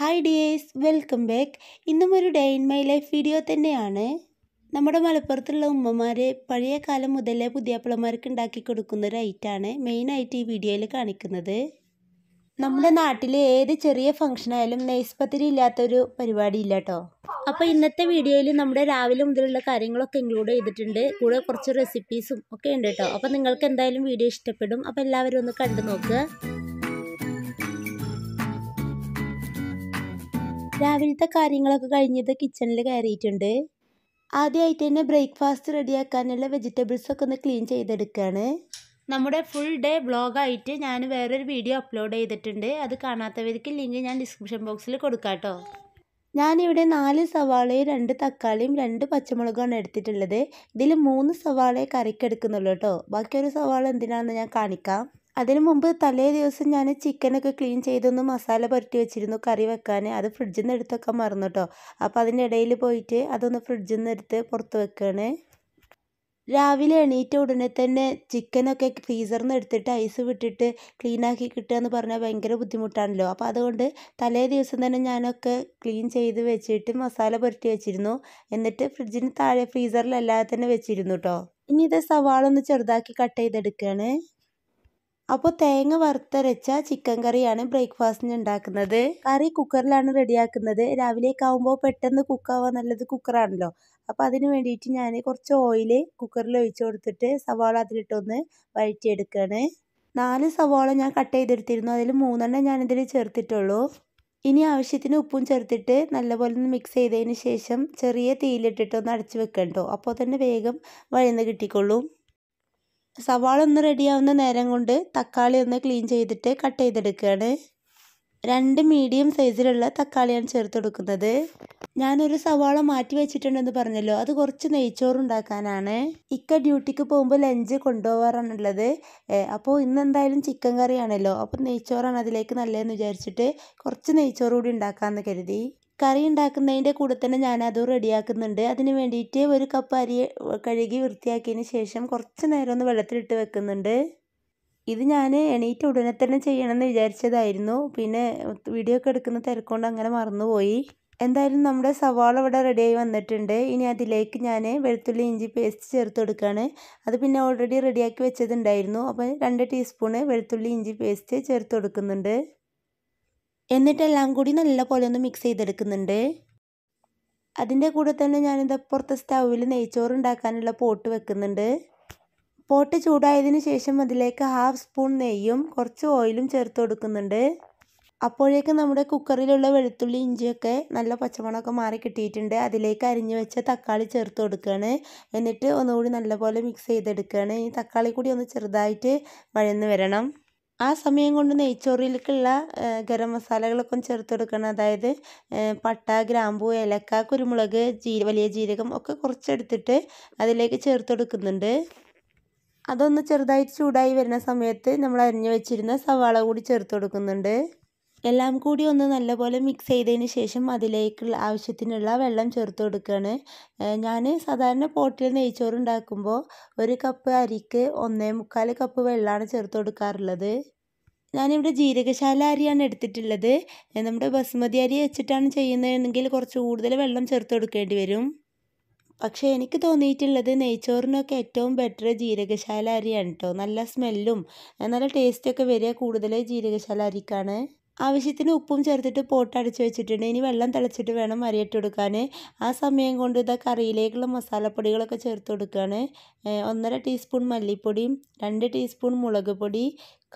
hi dears welcome back ഇന്നും ഒരു day in my life video തന്നെയാണ് നമ്മുടെ മലപ്പുറത്തുള്ള ഉമ്മമാർ പഴയ കാലം മുതലേ പുതിയപ്പിളമാർക്ക് ഉണ്ടാക്കി കൊടുക്കുന്ന ഒരു ഐറ്റാണ് മെയിനായിട്ട് ഈ വീഡിയോയിൽ കാണിക്കുന്നത് നമ്മുടെ നാട്ടിൽ ഏത് ചെറിയ ഫംഗ്ഷനായാലും ആയാലും നെയ്സ്പത്തിരി ഇല്ലാത്തൊരു ഇല്ല കേട്ടോ അപ്പോൾ ഇന്നത്തെ വീഡിയോയിൽ നമ്മുടെ രാവിലെ മുതലുള്ള കാര്യങ്ങളൊക്കെ ഇൻക്ലൂഡ് ചെയ്തിട്ടുണ്ട് കൂടെ കുറച്ച് റെസിപ്പീസും ഒക്കെ ഉണ്ട് കേട്ടോ അപ്പോൾ നിങ്ങൾക്ക് എന്തായാലും വീഡിയോ ഇഷ്ടപ്പെടും അപ്പോൾ എല്ലാവരും ഒന്ന് കണ്ടു നോക്കുക രാവിലത്തെ കാര്യങ്ങളൊക്കെ കഴിഞ്ഞത് കിച്ചണിൽ കയറിയിട്ടുണ്ട് ആദ്യമായിട്ട് തന്നെ ബ്രേക്ക്ഫാസ്റ്റ് റെഡിയാക്കാനുള്ള ഒക്കെ ഒന്ന് ക്ലീൻ ചെയ്തെടുക്കുകയാണ് നമ്മുടെ ഫുൾ ഡേ ബ്ലോഗായിട്ട് ഞാൻ വേറൊരു വീഡിയോ അപ്ലോഡ് ചെയ്തിട്ടുണ്ട് അത് കാണാത്തവർക്ക് ലിങ്ക് ഞാൻ ഡിസ്ക്രിപ്ഷൻ ബോക്സിൽ കൊടുക്കാട്ടോ ഞാനിവിടെ നാല് സവാളയും രണ്ട് തക്കാളിയും രണ്ട് പച്ചമുളകുമാണ് എടുത്തിട്ടുള്ളത് ഇതിൽ മൂന്ന് സവാളയെ കറിക്കെടുക്കുന്നുള്ളൂ കേട്ടോ ബാക്കി ഒരു സവാള എന്തിനാണെന്ന് ഞാൻ കാണിക്കാം അതിനു മുമ്പ് തലേ ദിവസം ഞാൻ ചിക്കനൊക്കെ ക്ലീൻ ചെയ്തൊന്ന് മസാല പുരട്ടി വെച്ചിരുന്നു കറി വെക്കാൻ അത് ഫ്രിഡ്ജിൽ നിന്ന് എടുത്തൊക്കെ മറന്നു കേട്ടോ അപ്പോൾ അതിൻ്റെ ഇടയിൽ പോയിട്ട് അതൊന്ന് ഫ്രിഡ്ജിൽ നിന്ന് എടുത്ത് പുറത്ത് വെക്കുകയാണ് രാവിലെ എണീറ്റ ഉടനെ തന്നെ ചിക്കനൊക്കെ ഫ്രീസറിൽ നിന്ന് എടുത്തിട്ട് ഐസ് വിട്ടിട്ട് ക്ലീനാക്കി കിട്ടുക എന്ന് പറഞ്ഞാൽ ഭയങ്കര ബുദ്ധിമുട്ടാണല്ലോ അപ്പോൾ അതുകൊണ്ട് തലേ ദിവസം തന്നെ ഞാനൊക്കെ ക്ലീൻ ചെയ്ത് വെച്ചിട്ട് മസാല പുരട്ടി വെച്ചിരുന്നു എന്നിട്ട് ഫ്രിഡ്ജിന് താഴെ ഫ്രീസറിലല്ലാതെ തന്നെ വെച്ചിരുന്നു കേട്ടോ ഇനി ഇത് സവാള ഒന്ന് ചെറുതാക്കി കട്ട് ചെയ്തെടുക്കുകയാണ് അപ്പോൾ തേങ്ങ വറുത്തരച്ച ചിക്കൻ കറിയാണ് ബ്രേക്ക്ഫാസ്റ്റിന് ഉണ്ടാക്കുന്നത് കറി കുക്കറിലാണ് റെഡിയാക്കുന്നത് രാവിലേക്ക് ആകുമ്പോൾ പെട്ടെന്ന് കുക്കാവാൻ നല്ലത് കുക്കറാണല്ലോ അപ്പോൾ അതിന് വേണ്ടിയിട്ട് ഞാൻ കുറച്ച് ഓയിൽ കുക്കറിൽ ഒഴിച്ചു കൊടുത്തിട്ട് സവാള അതിലിട്ടൊന്ന് വഴറ്റിയെടുക്കുകയാണ് നാല് സവാള ഞാൻ കട്ട് ചെയ്തെടുത്തിരുന്നു അതിൽ മൂന്നെണ്ണം ഞാനിതിൽ ചേർത്തിട്ടുള്ളൂ ഇനി ആവശ്യത്തിന് ഉപ്പും ചേർത്തിട്ട് നല്ലപോലെ ഒന്ന് മിക്സ് ചെയ്തതിന് ശേഷം ചെറിയ തീയിലിട്ടിട്ടൊന്ന് ഒന്ന് അടച്ച് വെക്കണ്ടോ അപ്പോൾ തന്നെ വേഗം വഴന്ന് കിട്ടിക്കൊള്ളും സവാള ഒന്ന് റെഡിയാവുന്ന നേരം കൊണ്ട് തക്കാളി ഒന്ന് ക്ലീൻ ചെയ്തിട്ട് കട്ട് ചെയ്തെടുക്കുകയാണ് രണ്ട് മീഡിയം സൈസിലുള്ള തക്കാളിയാണ് ചേർത്ത് കൊടുക്കുന്നത് ഞാനൊരു സവാള മാറ്റി വെച്ചിട്ടുണ്ടെന്ന് പറഞ്ഞല്ലോ അത് കുറച്ച് നെയ്ച്ചോറുണ്ടാക്കാനാണ് ഇക്ക ഡ്യൂട്ടിക്ക് പോകുമ്പോൾ ലഞ്ച് കൊണ്ടുപോകാറാണുള്ളത് അപ്പോൾ ഇന്ന് എന്തായാലും ചിക്കൻ കറിയാണല്ലോ അപ്പോൾ നെയ്ച്ചോറാണ് അതിലേക്ക് നല്ലതെന്ന് വിചാരിച്ചിട്ട് കുറച്ച് നെയ്ച്ചോറ് കൂടി ഉണ്ടാക്കാമെന്ന് കരുതി കറി ഉണ്ടാക്കുന്നതിൻ്റെ കൂടെ തന്നെ ഞാനതും റെഡിയാക്കുന്നുണ്ട് അതിന് വേണ്ടിയിട്ട് ഒരു കപ്പ് അരി കഴുകി വൃത്തിയാക്കിയതിന് ശേഷം കുറച്ച് നേരം ഒന്ന് വെള്ളത്തിലിട്ട് വെക്കുന്നുണ്ട് ഇത് ഞാൻ എണീറ്റ് ഉടനെ തന്നെ ചെയ്യണമെന്ന് വിചാരിച്ചതായിരുന്നു പിന്നെ വീഡിയോ ഒക്കെ എടുക്കുന്ന തിരക്കൊണ്ട് അങ്ങനെ മറന്നുപോയി എന്തായാലും നമ്മുടെ സവാള ഇവിടെ റെഡിയായി വന്നിട്ടുണ്ട് ഇനി അതിലേക്ക് ഞാൻ വെളുത്തുള്ളി ഇഞ്ചി പേസ്റ്റ് ചേർത്ത് കൊടുക്കുകയാണ് അത് പിന്നെ ഓൾറെഡി റെഡിയാക്കി വെച്ചതുണ്ടായിരുന്നു അപ്പോൾ രണ്ട് ടീസ്പൂണ് വെളുത്തുള്ളി ഇഞ്ചി പേസ്റ്റ് ചേർത്ത് കൊടുക്കുന്നുണ്ട് എന്നിട്ടെല്ലാം കൂടി നല്ലപോലെ ഒന്ന് മിക്സ് ചെയ്തെടുക്കുന്നുണ്ട് അതിൻ്റെ കൂടെ തന്നെ ഞാനിത് പുറത്ത് സ്റ്റൗവിൽ നെയ്ച്ചോറ് ഉണ്ടാക്കാനുള്ള പോട്ട് വെക്കുന്നുണ്ട് പോട്ട് ചൂടായതിന് ശേഷം അതിലേക്ക് ഹാഫ് സ്പൂൺ നെയ്യും കുറച്ച് ഓയിലും ചേർത്ത് കൊടുക്കുന്നുണ്ട് അപ്പോഴേക്ക് നമ്മുടെ കുക്കറിലുള്ള വെളുത്തുള്ളി ഇഞ്ചിയൊക്കെ നല്ല പച്ചമുളകൊക്കെ മാറി കിട്ടിയിട്ടുണ്ട് അതിലേക്ക് അരിഞ്ഞു വെച്ച തക്കാളി ചേർത്ത് കൊടുക്കുകയാണ് എന്നിട്ട് ഒന്നുകൂടി നല്ലപോലെ മിക്സ് ചെയ്തെടുക്കുകയാണ് ഈ തക്കാളി കൂടി ഒന്ന് ചെറുതായിട്ട് വഴന്ന് വരണം ആ സമയം കൊണ്ട് നെയ്ച്ചോറിലേക്കുള്ള ഗരം മസാലകളൊക്കെ ഒന്ന് ചേർത്തെടുക്കണം അതായത് പട്ട ഗ്രാമ്പൂ ഏലക്ക കുരുമുളക് ജീ വലിയ ജീരകം ഒക്കെ കുറച്ചെടുത്തിട്ട് അതിലേക്ക് ചേർത്തെടുക്കുന്നുണ്ട് അതൊന്ന് ചെറുതായിട്ട് ചൂടായി വരുന്ന സമയത്ത് നമ്മൾ അരിഞ്ഞു വെച്ചിരുന്ന സവാള കൂടി ചേർത്ത് കൊടുക്കുന്നുണ്ട് എല്ലാം കൂടി ഒന്ന് നല്ലപോലെ മിക്സ് ചെയ്തതിന് ശേഷം അതിലേക്കുള്ള ആവശ്യത്തിനുള്ള വെള്ളം ചേർത്ത് കൊടുക്കുകയാണ് ഞാൻ സാധാരണ പോട്ടിൽ നെയ്ച്ചോറ് ഉണ്ടാക്കുമ്പോൾ ഒരു കപ്പ് അരിക്ക് ഒന്നേ മുക്കാൽ കപ്പ് വെള്ളമാണ് ചേർത്ത് കൊടുക്കാറുള്ളത് ഞാനിവിടെ ജീരകശാല അരിയാണ് എടുത്തിട്ടുള്ളത് നമ്മുടെ ബസുമതി അരി വെച്ചിട്ടാണ് ചെയ്യുന്നതെങ്കിൽ കുറച്ച് കൂടുതൽ വെള്ളം ചേർത്ത് കൊടുക്കേണ്ടി വരും പക്ഷേ എനിക്ക് തോന്നിയിട്ടുള്ളത് നെയ്ച്ചോറിനൊക്കെ ഏറ്റവും ബെറ്റർ ജീരകശാല അരിയാണ് കേട്ടോ നല്ല സ്മെല്ലും നല്ല ടേസ്റ്റൊക്കെ വരിക കൂടുതൽ ജീരകശാല അരിക്കാണ് ആവശ്യത്തിന് ഉപ്പും ചേർത്തിട്ട് പോട്ട് അടച്ചു വെച്ചിട്ടുണ്ട് ഇനി വെള്ളം തിളച്ചിട്ട് വേണം അരിയിട്ട് കൊടുക്കാൻ ആ സമയം കൊണ്ട് ഇതാ കറിയിലേക്കുള്ള മസാലപ്പൊടികളൊക്കെ ചേർത്ത് കൊടുക്കുകയാണ് ഒന്നര ടീസ്പൂൺ മല്ലിപ്പൊടിയും രണ്ട് ടീസ്പൂൺ മുളക് പൊടി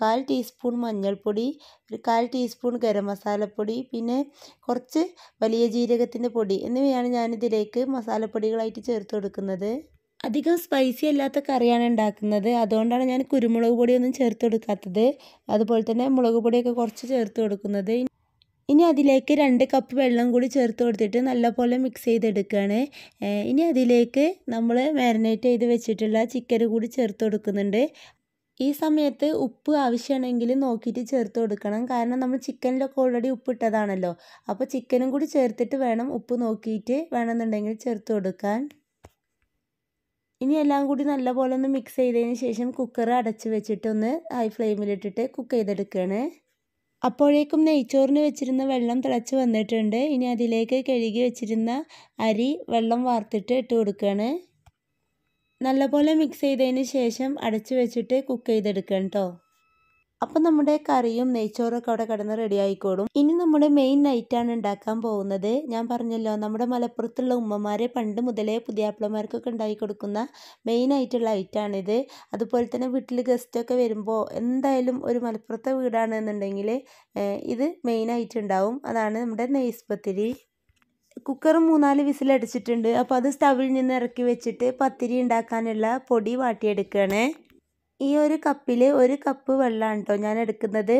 കാൽ ടീസ്പൂൺ മഞ്ഞൾപ്പൊടി ഒരു കാൽ ടീസ്പൂൺ ഗരം മസാലപ്പൊടി പിന്നെ കുറച്ച് വലിയ ജീരകത്തിൻ്റെ പൊടി എന്നിവയാണ് ഞാനിതിലേക്ക് മസാലപ്പൊടികളായിട്ട് ചേർത്ത് കൊടുക്കുന്നത് അധികം സ്പൈസി അല്ലാത്ത കറിയാണ് ഉണ്ടാക്കുന്നത് അതുകൊണ്ടാണ് ഞാൻ കുരുമുളക് പൊടിയൊന്നും ചേർത്ത് കൊടുക്കാത്തത് അതുപോലെ തന്നെ മുളക് പൊടിയൊക്കെ കുറച്ച് ചേർത്ത് കൊടുക്കുന്നത് ഇനി അതിലേക്ക് രണ്ട് കപ്പ് വെള്ളം കൂടി ചേർത്ത് കൊടുത്തിട്ട് നല്ലപോലെ മിക്സ് ചെയ്തെടുക്കുകയാണ് ഇനി അതിലേക്ക് നമ്മൾ മാരിനേറ്റ് ചെയ്ത് വെച്ചിട്ടുള്ള ചിക്കൻ കൂടി ചേർത്ത് കൊടുക്കുന്നുണ്ട് ഈ സമയത്ത് ഉപ്പ് ആവശ്യമാണെങ്കിൽ നോക്കിയിട്ട് ചേർത്ത് കൊടുക്കണം കാരണം നമ്മൾ ചിക്കനിലൊക്കെ ഓൾറെഡി ഉപ്പ് ഇട്ടതാണല്ലോ അപ്പോൾ ചിക്കനും കൂടി ചേർത്തിട്ട് വേണം ഉപ്പ് നോക്കിയിട്ട് വേണമെന്നുണ്ടെങ്കിൽ ചേർത്ത് കൊടുക്കാൻ ഇനി എല്ലാം കൂടി നല്ലപോലെ ഒന്ന് മിക്സ് ചെയ്തതിന് ശേഷം കുക്കർ അടച്ചു വെച്ചിട്ടൊന്ന് ഹൈ ഫ്ലെയിമിലിട്ടിട്ട് കുക്ക് ചെയ്തെടുക്കുകയാണ് അപ്പോഴേക്കും നെയ്ച്ചോറിന് വെച്ചിരുന്ന വെള്ളം തിളച്ച് വന്നിട്ടുണ്ട് ഇനി അതിലേക്ക് കഴുകി വെച്ചിരുന്ന അരി വെള്ളം വാർത്തിട്ട് ഇട്ട് കൊടുക്കുകയാണ് നല്ലപോലെ മിക്സ് ചെയ്തതിന് ശേഷം അടച്ച് വെച്ചിട്ട് കുക്ക് ചെയ്തെടുക്കണം കേട്ടോ അപ്പൊ നമ്മുടെ കറിയും നെയ്ച്ചോറൊക്കെ അവിടെ കിടന്ന് റെഡി ആയിക്കോളും ഇനി നമ്മുടെ മെയിൻ നൈറ്റാണ് ഉണ്ടാക്കാൻ പോകുന്നത് ഞാൻ പറഞ്ഞല്ലോ നമ്മുടെ മലപ്പുറത്തുള്ള ഉമ്മമാരെ പണ്ട് മുതലേ പുതിയാപ്പിളമാർക്കൊക്കെ ഉണ്ടാക്കി കൊടുക്കുന്ന മെയിൻ ആയിട്ടുള്ള ഐറ്റാണിത് അതുപോലെ തന്നെ വീട്ടിൽ ഗസ്റ്റൊക്കെ വരുമ്പോൾ എന്തായാലും ഒരു മലപ്പുറത്തെ വീടാണെന്നുണ്ടെങ്കിൽ ഇത് മെയിൻ ആയിട്ട് ഉണ്ടാവും അതാണ് നമ്മുടെ നെയ്സ്പത്തിരി കുക്കർ മൂന്നാല് വിസിലടിച്ചിട്ടുണ്ട് അപ്പോൾ അത് സ്റ്റവിൽ നിന്ന് ഇറക്കി വെച്ചിട്ട് പത്തിരി ഉണ്ടാക്കാനുള്ള പൊടി വാട്ടിയെടുക്കുകയാണ് ഈ ഒരു കപ്പിൽ ഒരു കപ്പ് വെള്ളമാണ് കേട്ടോ ഞാൻ എടുക്കുന്നത്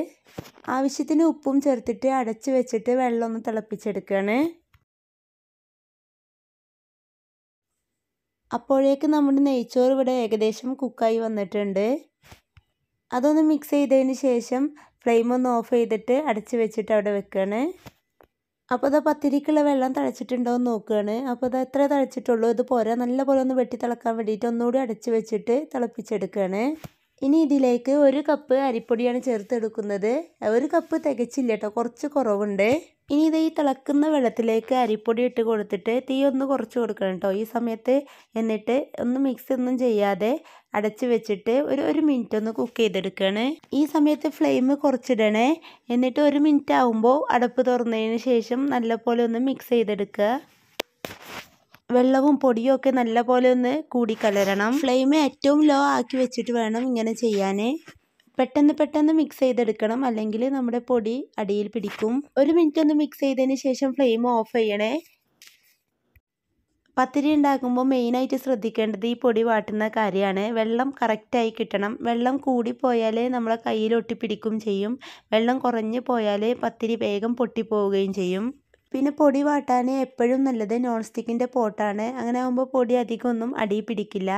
ആവശ്യത്തിന് ഉപ്പും ചേർത്തിട്ട് അടച്ച് വെച്ചിട്ട് വെള്ളം ഒന്ന് തിളപ്പിച്ചെടുക്കുകയാണ് അപ്പോഴേക്ക് നമ്മുടെ നെയ്ച്ചോറ് ഇവിടെ ഏകദേശം കുക്കായി വന്നിട്ടുണ്ട് അതൊന്ന് മിക്സ് ചെയ്തതിന് ശേഷം ഫ്ലെയിം ഒന്ന് ഓഫ് ചെയ്തിട്ട് അടച്ച് വെച്ചിട്ട് അവിടെ വെക്കുകയാണ് അപ്പോൾ അത് പത്തിരിക്കുള്ള വെള്ളം തഴച്ചിട്ടുണ്ടോ എന്ന് നോക്കുകയാണ് അപ്പോൾ അത് എത്ര തഴച്ചിട്ടുള്ളൂ ഇത് പോരാ നല്ലപോലെ ഒന്ന് വെട്ടി തിളക്കാൻ വേണ്ടിയിട്ട് ഒന്നുകൂടി അടച്ച് വെച്ചിട്ട് തിളപ്പിച്ചെടുക്കുകയാണ് ഇനി ഇതിലേക്ക് ഒരു കപ്പ് അരിപ്പൊടിയാണ് ചേർത്തെടുക്കുന്നത് ഒരു കപ്പ് തികച്ചില്ല കേട്ടോ കുറച്ച് കുറവുണ്ട് ഇനി ഇത് ഈ തിളക്കുന്ന വെള്ളത്തിലേക്ക് അരിപ്പൊടി ഇട്ട് കൊടുത്തിട്ട് തീ ഒന്ന് കുറച്ച് കൊടുക്കണം കേട്ടോ ഈ സമയത്ത് എന്നിട്ട് ഒന്ന് മിക്സ് ഒന്നും ചെയ്യാതെ അടച്ചു വെച്ചിട്ട് ഒരു ഒരു മിനിറ്റ് ഒന്ന് കുക്ക് ചെയ്തെടുക്കുകയാണ് ഈ സമയത്ത് ഫ്ലെയിം കുറച്ചിടണേ എന്നിട്ട് ഒരു മിനിറ്റ് ആകുമ്പോൾ അടപ്പ് തുറന്നതിന് ശേഷം നല്ലപോലെ ഒന്ന് മിക്സ് ചെയ്തെടുക്കുക വെള്ളവും പൊടിയും ഒക്കെ നല്ലപോലെ ഒന്ന് കൂടി കലരണം ഫ്ലെയിം ഏറ്റവും ലോ ആക്കി വെച്ചിട്ട് വേണം ഇങ്ങനെ ചെയ്യാൻ പെട്ടെന്ന് പെട്ടെന്ന് മിക്സ് ചെയ്തെടുക്കണം അല്ലെങ്കിൽ നമ്മുടെ പൊടി അടിയിൽ പിടിക്കും ഒരു മിനിറ്റ് ഒന്ന് മിക്സ് ചെയ്തതിന് ശേഷം ഫ്ലെയിം ഓഫ് ചെയ്യണേ പത്തിരി ഉണ്ടാക്കുമ്പോൾ മെയിനായിട്ട് ശ്രദ്ധിക്കേണ്ടത് ഈ പൊടി വാട്ടുന്ന കാര്യമാണ് വെള്ളം കറക്റ്റായി കിട്ടണം വെള്ളം കൂടിപ്പോയാലേ നമ്മളെ കയ്യിൽ ഒട്ടിപ്പിടിക്കും ചെയ്യും വെള്ളം കുറഞ്ഞു പോയാൽ പത്തിരി വേഗം പൊട്ടിപ്പോവുകയും ചെയ്യും പിന്നെ പൊടി വാട്ടാൻ എപ്പോഴും നല്ലത് നോൺ സ്റ്റിക്കിൻ്റെ പോട്ടാണ് അങ്ങനെ ആകുമ്പോൾ പൊടി അധികമൊന്നും അടി പിടിക്കില്ല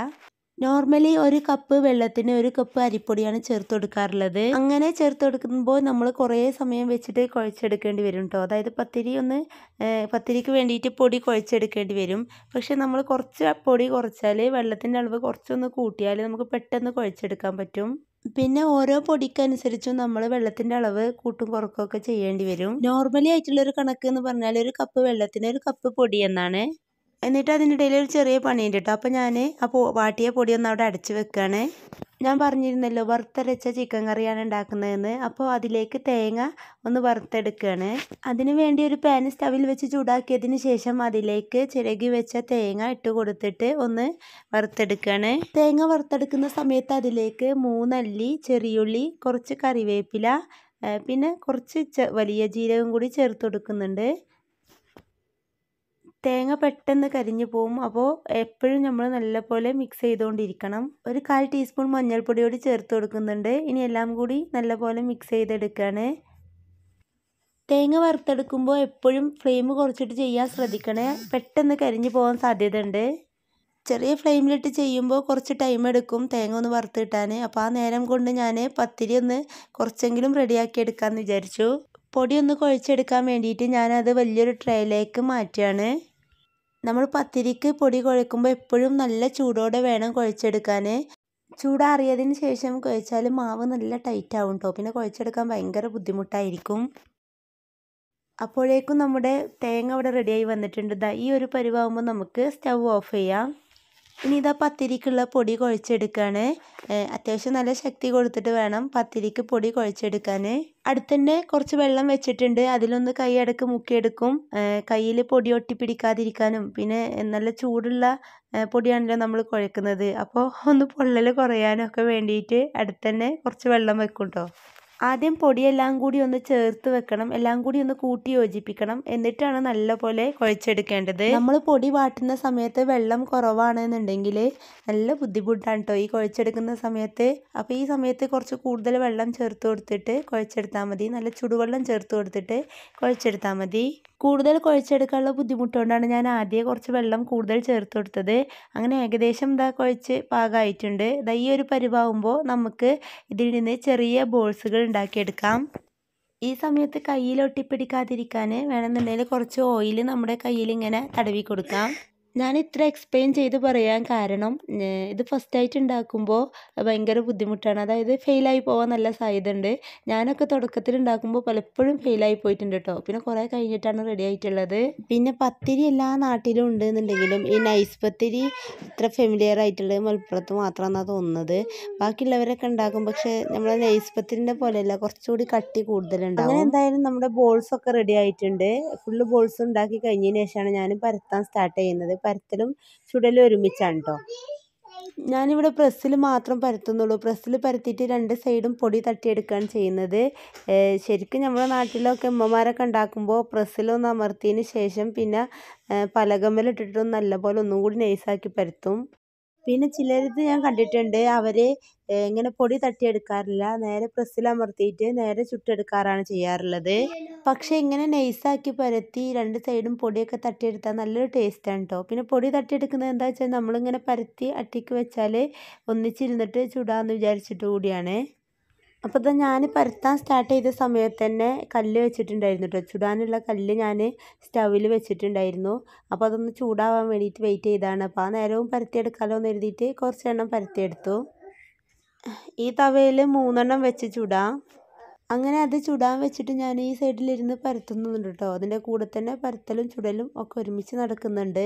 നോർമലി ഒരു കപ്പ് വെള്ളത്തിന് ഒരു കപ്പ് അരിപ്പൊടിയാണ് ചേർത്ത് കൊടുക്കാറുള്ളത് അങ്ങനെ ചേർത്ത് കൊടുക്കുമ്പോൾ നമ്മൾ കുറേ സമയം വെച്ചിട്ട് കുഴച്ചെടുക്കേണ്ടി വരും കേട്ടോ അതായത് പത്തിരി ഒന്ന് പത്തിരിക്ക് വേണ്ടിയിട്ട് പൊടി കുഴച്ചെടുക്കേണ്ടി വരും പക്ഷേ നമ്മൾ കുറച്ച് പൊടി കുറച്ചാൽ വെള്ളത്തിൻ്റെ അളവ് കുറച്ചൊന്ന് കൂട്ടിയാൽ നമുക്ക് പെട്ടെന്ന് കുഴച്ചെടുക്കാൻ പറ്റും പിന്നെ ഓരോ പൊടിക്ക് അനുസരിച്ചും നമ്മൾ വെള്ളത്തിൻ്റെ അളവ് കൂട്ടും കുറക്കുകയൊക്കെ ചെയ്യേണ്ടി വരും നോർമലി ആയിട്ടുള്ള ഒരു കണക്ക് എന്ന് പറഞ്ഞാൽ ഒരു കപ്പ് വെള്ളത്തിന് ഒരു കപ്പ് പൊടി എന്നാണ് എന്നിട്ട് അതിനിടയിൽ ഒരു ചെറിയ പണിയുണ്ട് കേട്ടോ അപ്പോൾ ഞാൻ ആ വാട്ടിയ ഒന്ന് അവിടെ അടച്ച് വെക്കുകയാണ് ഞാൻ പറഞ്ഞിരുന്നല്ലോ വറുത്തരച്ച ചിക്കൻ കറിയാണ് ഉണ്ടാക്കുന്നതെന്ന് അപ്പോൾ അതിലേക്ക് തേങ്ങ ഒന്ന് വറുത്തെടുക്കുകയാണ് അതിന് വേണ്ടി ഒരു പാൻ സ്റ്റവിൽ വെച്ച് ചൂടാക്കിയതിന് ശേഷം അതിലേക്ക് ചിരകി വെച്ച തേങ്ങ ഇട്ട് കൊടുത്തിട്ട് ഒന്ന് വറുത്തെടുക്കുകയാണ് തേങ്ങ വറുത്തെടുക്കുന്ന സമയത്ത് അതിലേക്ക് മൂന്നല്ലി ചെറിയുള്ളി കുറച്ച് കറിവേപ്പില പിന്നെ കുറച്ച് വലിയ ജീരകം കൂടി ചേർത്ത് കൊടുക്കുന്നുണ്ട് തേങ്ങ പെട്ടെന്ന് കരിഞ്ഞു പോവും അപ്പോൾ എപ്പോഴും നമ്മൾ നല്ലപോലെ മിക്സ് ചെയ്തുകൊണ്ടിരിക്കണം ഒരു കാൽ ടീസ്പൂൺ മഞ്ഞൾപ്പൊടിയോട് ചേർത്ത് കൊടുക്കുന്നുണ്ട് ഇനി എല്ലാം കൂടി നല്ലപോലെ മിക്സ് ചെയ്തെടുക്കുകയാണ് തേങ്ങ വറുത്തെടുക്കുമ്പോൾ എപ്പോഴും ഫ്ലെയിം കുറച്ചിട്ട് ചെയ്യാൻ ശ്രദ്ധിക്കണേ പെട്ടെന്ന് കരിഞ്ഞു പോകാൻ സാധ്യതയുണ്ട് ചെറിയ ഫ്ലെയിമിലിട്ട് ചെയ്യുമ്പോൾ കുറച്ച് ടൈം എടുക്കും തേങ്ങ ഒന്ന് വറുത്ത് കിട്ടാൻ അപ്പോൾ ആ നേരം കൊണ്ട് ഞാൻ പത്തിരി ഒന്ന് കുറച്ചെങ്കിലും റെഡിയാക്കി എടുക്കാമെന്ന് വിചാരിച്ചു പൊടി ഒന്ന് കുഴച്ചെടുക്കാൻ വേണ്ടിയിട്ട് ഞാനത് വലിയൊരു ട്രേയിലേക്ക് മാറ്റുകയാണ് നമ്മൾ പത്തിരിക്ക് പൊടി കുഴക്കുമ്പോൾ എപ്പോഴും നല്ല ചൂടോടെ വേണം കുഴച്ചെടുക്കാൻ ചൂടാറിയതിന് ശേഷം കുഴച്ചാൽ മാവ് നല്ല ടൈറ്റ് ആവും കേട്ടോ പിന്നെ കുഴച്ചെടുക്കാൻ ഭയങ്കര ബുദ്ധിമുട്ടായിരിക്കും അപ്പോഴേക്കും നമ്മുടെ തേങ്ങ അവിടെ റെഡിയായി വന്നിട്ടുണ്ട് ഈ ഒരു പരിവാകുമ്പോൾ നമുക്ക് സ്റ്റൗ ഓഫ് ചെയ്യാം ഇനി ഇതാ പത്തിരിക്കുള്ള പൊടി കുഴച്ചെടുക്കുകയാണ് അത്യാവശ്യം നല്ല ശക്തി കൊടുത്തിട്ട് വേണം പത്തിരിക്ക് പൊടി കുഴച്ചെടുക്കാൻ അടുത്തന്നെ കുറച്ച് വെള്ളം വെച്ചിട്ടുണ്ട് അതിലൊന്ന് കൈ അടക്ക് മുക്കിയെടുക്കും കയ്യിൽ പൊടി ഒട്ടി പിടിക്കാതിരിക്കാനും പിന്നെ നല്ല ചൂടുള്ള പൊടിയാണല്ലോ നമ്മൾ കുഴക്കുന്നത് അപ്പോൾ ഒന്ന് പൊള്ളൽ കുറയാനൊക്കെ വേണ്ടിയിട്ട് അടുത്തന്നെ കുറച്ച് വെള്ളം വെക്കും കേട്ടോ ആദ്യം പൊടിയെല്ലാം കൂടി ഒന്ന് ചേർത്ത് വെക്കണം എല്ലാം കൂടി ഒന്ന് കൂട്ടി യോജിപ്പിക്കണം എന്നിട്ടാണ് നല്ലപോലെ കുഴച്ചെടുക്കേണ്ടത് നമ്മൾ പൊടി വാട്ടുന്ന സമയത്ത് വെള്ളം കുറവാണെന്നുണ്ടെങ്കിൽ നല്ല ബുദ്ധിമുട്ടാണ് കേട്ടോ ഈ കുഴച്ചെടുക്കുന്ന സമയത്ത് അപ്പോൾ ഈ സമയത്ത് കുറച്ച് കൂടുതൽ വെള്ളം ചേർത്ത് കൊടുത്തിട്ട് കുഴച്ചെടുത്താൽ മതി നല്ല ചുടുവെള്ളം ചേർത്ത് കൊടുത്തിട്ട് കുഴച്ചെടുത്താൽ മതി കൂടുതൽ കുഴച്ചെടുക്കാനുള്ള ബുദ്ധിമുട്ടുകൊണ്ടാണ് ഞാൻ ആദ്യം കുറച്ച് വെള്ളം കൂടുതൽ ചേർത്ത് കൊടുത്തത് അങ്ങനെ ഏകദേശം ഇതാ കുഴച്ച് പാകമായിട്ടുണ്ട് ഇതാ ഈ ഒരു പരിവാകുമ്പോൾ നമുക്ക് ഇതിൽ നിന്ന് ചെറിയ ബോൾസുകൾ ഉണ്ടാക്കിയെടുക്കാം ഈ സമയത്ത് കയ്യിൽ ഒട്ടിപ്പിടിക്കാതിരിക്കാൻ വേണമെന്നുണ്ടെങ്കിൽ കുറച്ച് ഓയിൽ നമ്മുടെ കയ്യിൽ ഇങ്ങനെ തടവി കൊടുക്കാം ഞാൻ ഇത്ര എക്സ്പ്ലെയിൻ ചെയ്ത് പറയാൻ കാരണം ഇത് ഫസ്റ്റായിട്ട് ഉണ്ടാക്കുമ്പോൾ ഭയങ്കര ബുദ്ധിമുട്ടാണ് അതായത് ഫെയിലായി പോകാൻ നല്ല സാധ്യത ഉണ്ട് ഞാനൊക്കെ തുടക്കത്തിൽ ഉണ്ടാക്കുമ്പോൾ പലപ്പോഴും ഫെയിലായി പോയിട്ടുണ്ട് കേട്ടോ പിന്നെ കുറേ കഴിഞ്ഞിട്ടാണ് റെഡി ആയിട്ടുള്ളത് പിന്നെ പത്തിരി എല്ലാ നാട്ടിലും ഉണ്ട് എന്നുണ്ടെങ്കിലും ഈ നൈസ് പത്തിരി ഇത്ര ഫെമിലിയർ ആയിട്ടുള്ളത് മലപ്പുറത്ത് മാത്രമാണെന്നാണ് തോന്നുന്നത് ബാക്കിയുള്ളവരൊക്കെ ഉണ്ടാക്കും പക്ഷേ നമ്മളെ നൈസ് പത്തിരിൻ്റെ പോലെയല്ല കുറച്ചുകൂടി കട്ടി കൂടുതലുണ്ടാവും അങ്ങനെ എന്തായാലും നമ്മുടെ ബോൾസൊക്കെ റെഡി ആയിട്ടുണ്ട് ഫുള്ള് ബോൾസ് ഉണ്ടാക്കി കഴിഞ്ഞതിന് ശേഷമാണ് ഞാൻ പരത്താൻ സ്റ്റാർട്ട് ചെയ്യുന്നത് പരത്തലും ചുടലും ഒരുമിച്ചാണ് കേട്ടോ ഞാനിവിടെ പ്രസ്സിൽ മാത്രം പരത്തുന്നുള്ളൂ പ്രസ്സിൽ പരത്തിയിട്ട് രണ്ട് സൈഡും പൊടി തട്ടിയെടുക്കുകയാണ് ചെയ്യുന്നത് ശരിക്കും നമ്മുടെ നാട്ടിലൊക്കെ ഉമ്മമാരൊക്കെ ഉണ്ടാക്കുമ്പോൾ പ്രസ്സിലൊന്ന് അമർത്തിയതിന് ശേഷം പിന്നെ പലകമ്മലിട്ടിട്ടൊന്ന് നല്ലപോലെ ഒന്നും കൂടി നൈസാക്കി പരത്തും പിന്നെ ചിലരത് ഞാൻ കണ്ടിട്ടുണ്ട് അവർ ഇങ്ങനെ പൊടി തട്ടിയെടുക്കാറില്ല നേരെ പ്രസ്സിൽ അമർത്തിയിട്ട് നേരെ ചുട്ടെടുക്കാറാണ് ചെയ്യാറുള്ളത് പക്ഷേ ഇങ്ങനെ നൈസാക്കി പരത്തി രണ്ട് സൈഡും പൊടിയൊക്കെ തട്ടിയെടുത്താൽ നല്ലൊരു ടേസ്റ്റാണ് കേട്ടോ പിന്നെ പൊടി തട്ടിയെടുക്കുന്നത് എന്താ വെച്ചാൽ നമ്മളിങ്ങനെ പരത്തി അട്ടിക്ക് വെച്ചാൽ ഒന്നിച്ചിരുന്നിട്ട് ചുടാമെന്ന് വിചാരിച്ചിട്ട് കൂടിയാണ് അപ്പോൾ ഇതാ ഞാൻ പരത്താൻ സ്റ്റാർട്ട് ചെയ്ത സമയത്ത് തന്നെ കല്ല് വെച്ചിട്ടുണ്ടായിരുന്നു കേട്ടോ ചുടാനുള്ള കല്ല് ഞാൻ സ്റ്റവിൽ വെച്ചിട്ടുണ്ടായിരുന്നു അപ്പോൾ അതൊന്ന് ചൂടാവാൻ വേണ്ടിയിട്ട് വെയിറ്റ് ചെയ്താണ് അപ്പോൾ ആ നേരവും പരത്തിയെടുക്കാമല്ലോ എന്ന് എഴുതിയിട്ട് എണ്ണം പരത്തിയെടുത്തു ഈ തവയിൽ മൂന്നെണ്ണം വെച്ച് ചുടാം അങ്ങനെ അത് ചുടാൻ വെച്ചിട്ട് ഞാൻ ഈ സൈഡിലിരുന്ന് പരത്തുന്നുണ്ട് കേട്ടോ അതിൻ്റെ കൂടെ തന്നെ പരത്തലും ചുടലും ഒക്കെ ഒരുമിച്ച് നടക്കുന്നുണ്ട്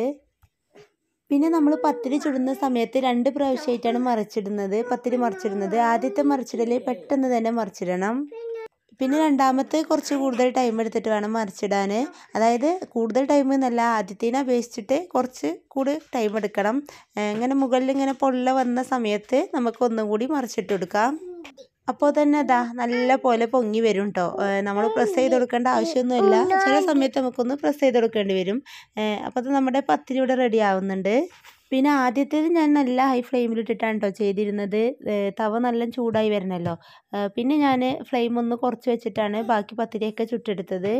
പിന്നെ നമ്മൾ പത്തിരി ചുടുന്ന സമയത്ത് രണ്ട് പ്രാവശ്യമായിട്ടാണ് മറിച്ചിടുന്നത് പത്തിരി മറിച്ചിടുന്നത് ആദ്യത്തെ മറിച്ചിടൽ പെട്ടെന്ന് തന്നെ മറിച്ചിടണം പിന്നെ രണ്ടാമത്തെ കുറച്ച് കൂടുതൽ ടൈം എടുത്തിട്ട് വേണം മറിച്ചിടാൻ അതായത് കൂടുതൽ ടൈം എന്നല്ല ആദ്യത്തേനെ അപേക്ഷിച്ചിട്ട് കുറച്ച് കൂടി ടൈം എടുക്കണം ഇങ്ങനെ മുകളിൽ ഇങ്ങനെ പൊള്ള വന്ന സമയത്ത് നമുക്ക് ഒന്നും കൂടി മറിച്ചിട്ട് കൊടുക്കാം അപ്പോൾ തന്നെ അതാ നല്ല പോലെ പൊങ്ങി വരും കേട്ടോ നമ്മൾ പ്രസ് ചെയ്ത് കൊടുക്കേണ്ട ആവശ്യമൊന്നുമില്ല ചില സമയത്ത് നമുക്കൊന്ന് പ്രസ് ചെയ്ത് കൊടുക്കേണ്ടി വരും അപ്പോൾ അത് നമ്മുടെ ഇവിടെ റെഡി ആവുന്നുണ്ട് പിന്നെ ആദ്യത്തേത് ഞാൻ നല്ല ഹൈ ഫ്ലെയിമിൽ ഇട്ടിട്ടാണ് കേട്ടോ ചെയ്തിരുന്നത് തവ നല്ല ചൂടായി വരണല്ലോ പിന്നെ ഞാൻ ഫ്ലെയിം ഒന്ന് കുറച്ച് വെച്ചിട്ടാണ് ബാക്കി പത്തിരിയൊക്കെ ചുട്ടെടുത്തത്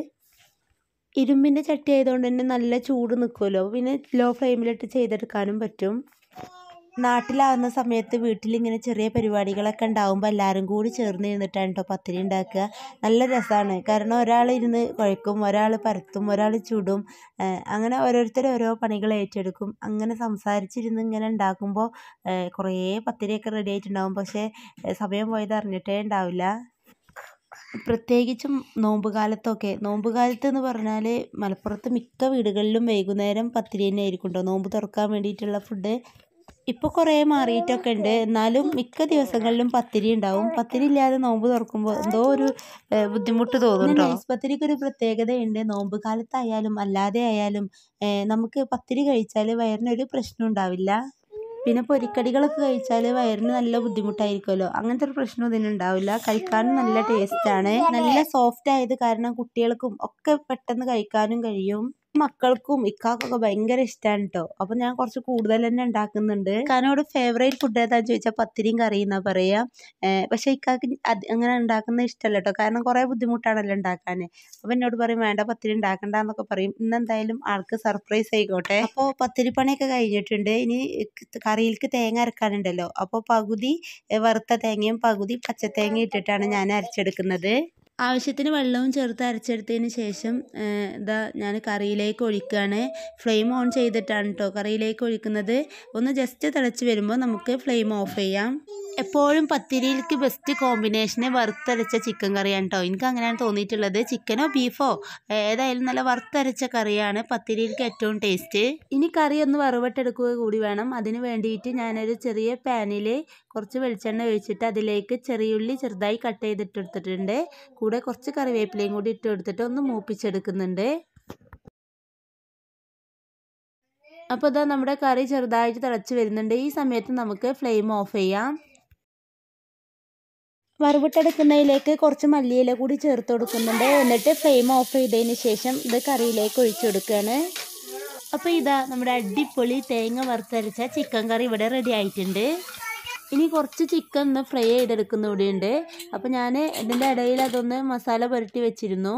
ഇരുമ്പിൻ്റെ ചട്ടി ആയതുകൊണ്ട് തന്നെ നല്ല ചൂട് നിൽക്കുമല്ലോ പിന്നെ ലോ ഫ്ലെയിമിലിട്ട് ചെയ്തെടുക്കാനും പറ്റും നാട്ടിലാവുന്ന സമയത്ത് വീട്ടിലിങ്ങനെ ചെറിയ പരിപാടികളൊക്കെ ഉണ്ടാകുമ്പോൾ എല്ലാവരും കൂടി ചേർന്ന് ഇരുന്നിട്ടാണ് കേട്ടോ പത്തിരി ഉണ്ടാക്കുക നല്ല രസമാണ് കാരണം ഒരാൾ ഇരുന്ന് കുഴക്കും ഒരാൾ പരത്തും ഒരാൾ ചുടും അങ്ങനെ ഓരോരുത്തർ ഓരോ പണികൾ ഏറ്റെടുക്കും അങ്ങനെ സംസാരിച്ചിരുന്ന് ഇങ്ങനെ ഉണ്ടാക്കുമ്പോൾ കുറേ പത്തിരിയൊക്കെ റെഡി ആയിട്ടുണ്ടാകും പക്ഷേ സമയം പോയത് അറിഞ്ഞിട്ടേ ഉണ്ടാവില്ല പ്രത്യേകിച്ചും നോമ്പ് കാലത്തൊക്കെ നോമ്പ് എന്ന് പറഞ്ഞാൽ മലപ്പുറത്ത് മിക്ക വീടുകളിലും വൈകുന്നേരം പത്തിരി തന്നെ ആയിരിക്കും കേട്ടോ നോമ്പ് തുറക്കാൻ വേണ്ടിയിട്ടുള്ള ഫുഡ് ഇപ്പോൾ കുറേ മാറിയിട്ടൊക്കെ ഉണ്ട് എന്നാലും മിക്ക ദിവസങ്ങളിലും പത്തിരി ഉണ്ടാവും പത്തിരി ഇല്ലാതെ നോമ്പ് തുറക്കുമ്പോൾ എന്തോ ഒരു ബുദ്ധിമുട്ട് തോന്നുന്നുണ്ടോ പത്തിരിക്ക് ഒരു പ്രത്യേകതയുണ്ട് നോമ്പ് കാലത്തായാലും അല്ലാതെ ആയാലും നമുക്ക് പത്തിരി കഴിച്ചാൽ വയറിനൊരു പ്രശ്നം ഉണ്ടാവില്ല പിന്നെ പൊരിക്കടികളൊക്കെ കഴിച്ചാൽ വയറിന് നല്ല ബുദ്ധിമുട്ടായിരിക്കുമല്ലോ അങ്ങനത്തെ ഒരു പ്രശ്നം ഇതിനുണ്ടാവില്ല കഴിക്കാൻ നല്ല ടേസ്റ്റാണ് നല്ല സോഫ്റ്റ് ആയത് കാരണം കുട്ടികൾക്കും ഒക്കെ പെട്ടെന്ന് കഴിക്കാനും കഴിയും മക്കൾക്കും ഇക്കാക്കൊക്കെ ഭയങ്കര ഇഷ്ടമാണ് കേട്ടോ അപ്പോൾ ഞാൻ കുറച്ച് കൂടുതൽ തന്നെ ഉണ്ടാക്കുന്നുണ്ട് കാനോട് ഫേവറേറ്റ് ഫുഡ് ഏതാന്ന് ചോദിച്ചാൽ പത്തിരിയും കറി എന്നാ പറയാ പക്ഷേ ഇക്കാക്ക് അങ്ങനെ ഉണ്ടാക്കുന്നത് ഇഷ്ടമല്ല കേട്ടോ കാരണം കുറേ ബുദ്ധിമുട്ടാണല്ലോ ഉണ്ടാക്കാൻ അപ്പോൾ എന്നോട് പറയും വേണ്ട പത്തിരി ഉണ്ടാക്കണ്ട എന്നൊക്കെ പറയും ഇന്നെന്തായാലും ആൾക്ക് സർപ്രൈസ് ആയിക്കോട്ടെ അപ്പോൾ പത്തിരി പണിയൊക്കെ കഴിഞ്ഞിട്ടുണ്ട് ഇനി കറിയിലേക്ക് തേങ്ങ അരക്കാനുണ്ടല്ലോ അപ്പോൾ പകുതി വറുത്ത തേങ്ങയും പകുതി പച്ച തേങ്ങയും ഇട്ടിട്ടാണ് ഞാൻ അരച്ചെടുക്കുന്നത് ആവശ്യത്തിന് വെള്ളവും ചേർത്ത് അരച്ചെടുത്തതിന് ശേഷം ഇതാ ഞാൻ കറിയിലേക്ക് ഒഴിക്കുകയാണ് ഫ്ലെയിം ഓൺ ചെയ്തിട്ടാണ് കേട്ടോ കറിയിലേക്ക് ഒഴിക്കുന്നത് ഒന്ന് ജസ്റ്റ് തിളച്ച് വരുമ്പോൾ നമുക്ക് ഫ്ലെയിം ഓഫ് ചെയ്യാം എപ്പോഴും പത്തിരിയിലേക്ക് ബെസ്റ്റ് കോമ്പിനേഷന് വറുത്തരച്ച ചിക്കൻ കറിയാണ് കേട്ടോ എനിക്ക് അങ്ങനെയാണ് തോന്നിയിട്ടുള്ളത് ചിക്കനോ ബീഫോ ഏതായാലും നല്ല വറുത്തരച്ച കറിയാണ് പത്തിരിയിലേക്ക് ഏറ്റവും ടേസ്റ്റ് ഇനി കറി ഒന്ന് വറുവട്ടെടുക്കുക കൂടി വേണം അതിന് വേണ്ടിയിട്ട് ഞാനൊരു ചെറിയ പാനിൽ കുറച്ച് വെളിച്ചെണ്ണ ഒഴിച്ചിട്ട് അതിലേക്ക് ചെറിയുള്ളി ചെറുതായി കട്ട് ചെയ്തിട്ട് കൂടെ കുറച്ച് കറിവേപ്പിലയും കൂടി ഇട്ട് എടുത്തിട്ട് ഒന്ന് മൂപ്പിച്ചെടുക്കുന്നുണ്ട് അപ്പോൾ ഇതാ നമ്മുടെ കറി ചെറുതായിട്ട് തിളച്ച് വരുന്നുണ്ട് ഈ സമയത്ത് നമുക്ക് ഫ്ലെയിം ഓഫ് ചെയ്യാം വറുവിട്ടെടുക്കുന്നതിലേക്ക് കുറച്ച് മല്ലിയില കൂടി ചേർത്ത് കൊടുക്കുന്നുണ്ട് എന്നിട്ട് ഫ്ലെയിം ഓഫ് ചെയ്തതിന് ശേഷം ഇത് കറിയിലേക്ക് ഒഴിച്ചു കൊടുക്കുകയാണ് അപ്പോൾ ഇതാ നമ്മുടെ അടിപൊളി തേങ്ങ വറുത്തരച്ച ചിക്കൻ കറി ഇവിടെ റെഡി ആയിട്ടുണ്ട് ഇനി കുറച്ച് ചിക്കൻ ഒന്ന് ഫ്രൈ ചെയ്തെടുക്കുന്ന കൂടിയുണ്ട് അപ്പോൾ ഞാൻ ഇതിൻ്റെ ഇടയിൽ അതൊന്ന് മസാല പുരട്ടി വെച്ചിരുന്നു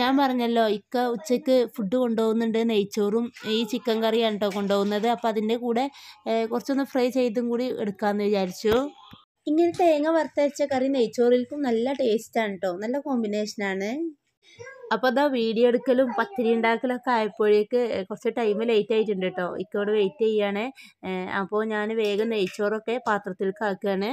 ഞാൻ പറഞ്ഞല്ലോ ഇക്ക ഉച്ചയ്ക്ക് ഫുഡ് കൊണ്ടുപോകുന്നുണ്ട് നെയ്ച്ചോറും ഈ ചിക്കൻ കറിയാണ് കേട്ടോ കൊണ്ടുപോകുന്നത് അപ്പോൾ അതിൻ്റെ കൂടെ കുറച്ചൊന്ന് ഫ്രൈ ചെയ്തും കൂടി എടുക്കാമെന്ന് വിചാരിച്ചു ഇങ്ങനെ തേങ്ങ വറുത്തരച്ച കറി നെയ്ച്ചോറിൽക്കും നല്ല ടേസ്റ്റാണ് കേട്ടോ നല്ല കോമ്പിനേഷനാണ് അപ്പോൾ അതാ വീഡിയോ എടുക്കലും പത്തിരി ഉണ്ടാക്കലൊക്കെ ആയപ്പോഴേക്ക് കുറച്ച് ടൈം ലേറ്റ് ആയിട്ടുണ്ട് കേട്ടോ ഇക്കോട് വെയിറ്റ് ചെയ്യാണ് അപ്പോൾ ഞാൻ വേഗം നെയ്ച്ചോറൊക്കെ പാത്രത്തിലേക്ക് ആക്കുകയാണ്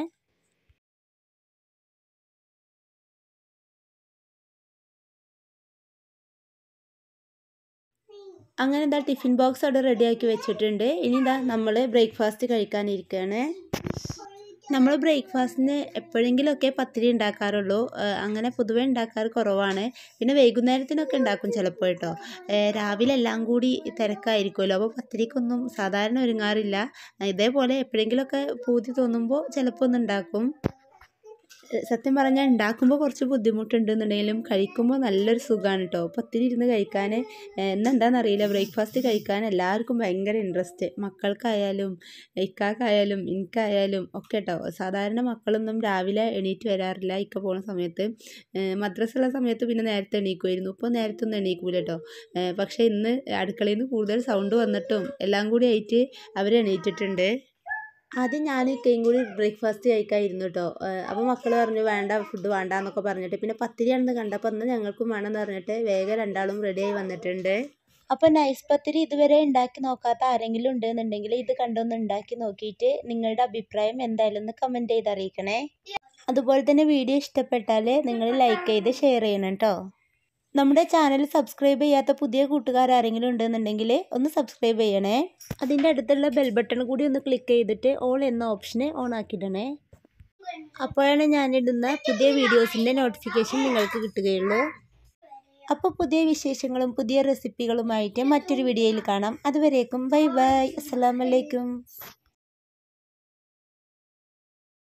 അങ്ങനെ എന്താ ടിഫിൻ ബോക്സ് അവിടെ റെഡിയാക്കി വെച്ചിട്ടുണ്ട് ഇനി എന്താ നമ്മൾ ബ്രേക്ക്ഫാസ്റ്റ് കഴിക്കാനിരിക്കുകയാണ് നമ്മൾ ബ്രേക്ക്ഫാസ്റ്റിന് എപ്പോഴെങ്കിലുമൊക്കെ പത്തിരി ഉണ്ടാക്കാറുള്ളൂ അങ്ങനെ പൊതുവേ ഉണ്ടാക്കാറ് കുറവാണ് പിന്നെ വൈകുന്നേരത്തിനൊക്കെ ഉണ്ടാക്കും ചിലപ്പോൾ കേട്ടോ രാവിലെ എല്ലാം കൂടി തിരക്കായിരിക്കുമല്ലോ അപ്പോൾ പത്തിരിക്കൊന്നും സാധാരണ ഒരുങ്ങാറില്ല ഇതേപോലെ എപ്പോഴെങ്കിലുമൊക്കെ പൂതി തോന്നുമ്പോൾ ചിലപ്പോൾ ഒന്ന് ഉണ്ടാക്കും സത്യം പറഞ്ഞാൽ ഉണ്ടാക്കുമ്പോൾ കുറച്ച് ബുദ്ധിമുട്ടുണ്ടെന്നുണ്ടെങ്കിലും കഴിക്കുമ്പോൾ നല്ലൊരു സുഖമാണ് കേട്ടോ പത്തിരി ഇരുന്ന് കഴിക്കാൻ എന്നെന്താണെന്നറിയില്ല ബ്രേക്ക്ഫാസ്റ്റ് കഴിക്കാൻ എല്ലാവർക്കും ഭയങ്കര ഇൻട്രസ്റ്റ് മക്കൾക്കായാലും ഇക്കാക്കായാലും എനിക്കായാലും ഒക്കെ കേട്ടോ സാധാരണ മക്കളൊന്നും രാവിലെ എണീറ്റ് വരാറില്ല ഇക്ക പോകുന്ന സമയത്ത് മദ്രസ ഉള്ള സമയത്ത് പിന്നെ നേരത്തെ എണീക്കുമായിരുന്നു ഇപ്പോൾ നേരത്തെ ഒന്നും എണീക്കൂല കേട്ടോ പക്ഷേ ഇന്ന് അടുക്കളയിൽ നിന്ന് കൂടുതൽ സൗണ്ട് വന്നിട്ടും എല്ലാം കൂടി ആയിട്ട് അവർ എണീറ്റിട്ടുണ്ട് ആദ്യം ഞാൻ ഇക്കയും കൂടി ബ്രേക്ക്ഫാസ്റ്റ് കഴിക്കായിരുന്നു കേട്ടോ അപ്പോൾ മക്കൾ പറഞ്ഞു വേണ്ട ഫുഡ് വേണ്ട എന്നൊക്കെ പറഞ്ഞിട്ട് പിന്നെ പത്തിരിയാണെന്ന് കണ്ടപ്പോൾ അന്ന് ഞങ്ങൾക്കും വേണമെന്ന് പറഞ്ഞിട്ട് വേഗം രണ്ടാളും റെഡിയായി വന്നിട്ടുണ്ട് അപ്പോൾ നൈസ് പത്തിരി ഇതുവരെ ഉണ്ടാക്കി നോക്കാത്ത ആരെങ്കിലും ഉണ്ടെന്നുണ്ടെങ്കിൽ ഇത് കണ്ടൊന്ന് ഉണ്ടാക്കി നോക്കിയിട്ട് നിങ്ങളുടെ അഭിപ്രായം എന്തായാലും ഒന്ന് കമൻറ്റ് ചെയ്ത് അറിയിക്കണേ അതുപോലെ തന്നെ വീഡിയോ ഇഷ്ടപ്പെട്ടാൽ നിങ്ങൾ ലൈക്ക് ചെയ്ത് ഷെയർ ചെയ്യണം കേട്ടോ നമ്മുടെ ചാനൽ സബ്സ്ക്രൈബ് ചെയ്യാത്ത പുതിയ കൂട്ടുകാർ ആരെങ്കിലും ഉണ്ടെന്നുണ്ടെങ്കിൽ ഒന്ന് സബ്സ്ക്രൈബ് ചെയ്യണേ അതിൻ്റെ അടുത്തുള്ള ബെൽ ബട്ടൺ കൂടി ഒന്ന് ക്ലിക്ക് ചെയ്തിട്ട് ഓൾ എന്ന ഓപ്ഷനെ ഓൺ ആക്കിയിടണേ അപ്പോഴാണ് ഞാനിടുന്ന പുതിയ വീഡിയോസിൻ്റെ നോട്ടിഫിക്കേഷൻ നിങ്ങൾക്ക് കിട്ടുകയുള്ളൂ അപ്പോൾ പുതിയ വിശേഷങ്ങളും പുതിയ റെസിപ്പികളുമായിട്ട് മറ്റൊരു വീഡിയോയിൽ കാണാം അതുവരേക്കും ബൈ ബൈ അസ്സാം വലൈക്കും